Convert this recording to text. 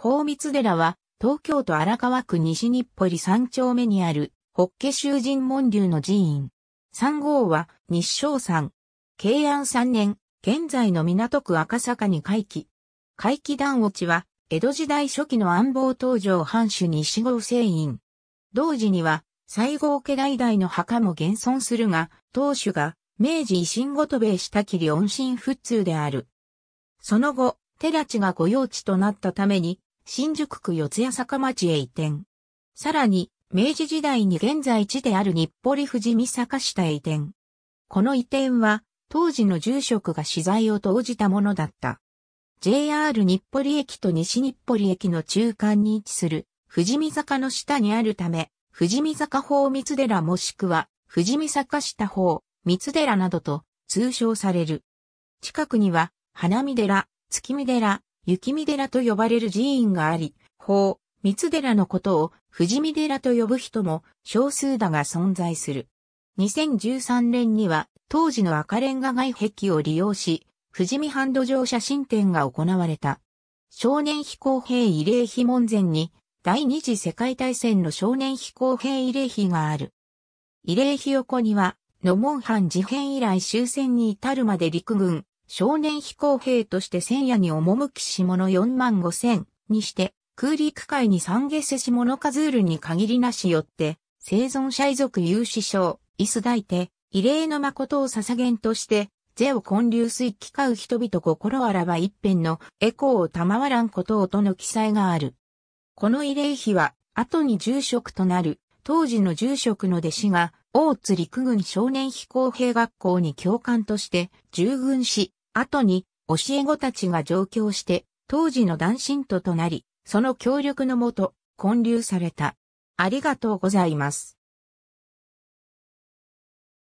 宝密寺は、東京都荒川区西日暮里三丁目にある、法華囚人門流の寺院。三号は、日照山。慶安三年、現在の港区赤坂に回帰。回帰団落ちは、江戸時代初期の安房東場藩主西郷聖院。同時には、西郷家代々の墓も現存するが、当主が、明治維新ごとべしたきり温心不通である。その後、寺地が御用地となったために、新宿区四谷坂町へ移転。さらに、明治時代に現在地である日暮里富士見坂下へ移転。この移転は、当時の住職が資材を投じたものだった。JR 日暮里駅と西日暮里駅の中間に位置する、富士見坂の下にあるため、富士見坂方三寺もしくは、富士見坂下方三寺などと通称される。近くには、花見寺、月見寺、雪見寺と呼ばれる寺院があり、法、三寺のことを富士見寺と呼ぶ人も少数だが存在する。2013年には当時の赤レンガ外壁を利用し、富士見ハンド上写真展が行われた。少年飛行兵慰霊碑門前に第二次世界大戦の少年飛行兵慰霊碑がある。慰霊碑横には、野門藩事変以来終戦に至るまで陸軍、少年飛行兵として千夜に赴き下の4万5千にして、空陸海に三下世下のカズールに限りなしよって、生存者遺族有志賞、イス大手、異例の誠を捧げんとして、税を混流水機買う人々心あらば一辺のエコーを賜らんことをとの記載がある。この慰霊碑は、後に住職となる、当時の住職の弟子が、大津陸軍少年飛行兵学校に教官として、従軍し、後に教え子たちが上京して当時の男信徒となり、その協力のもと建立された。ありがとうございます。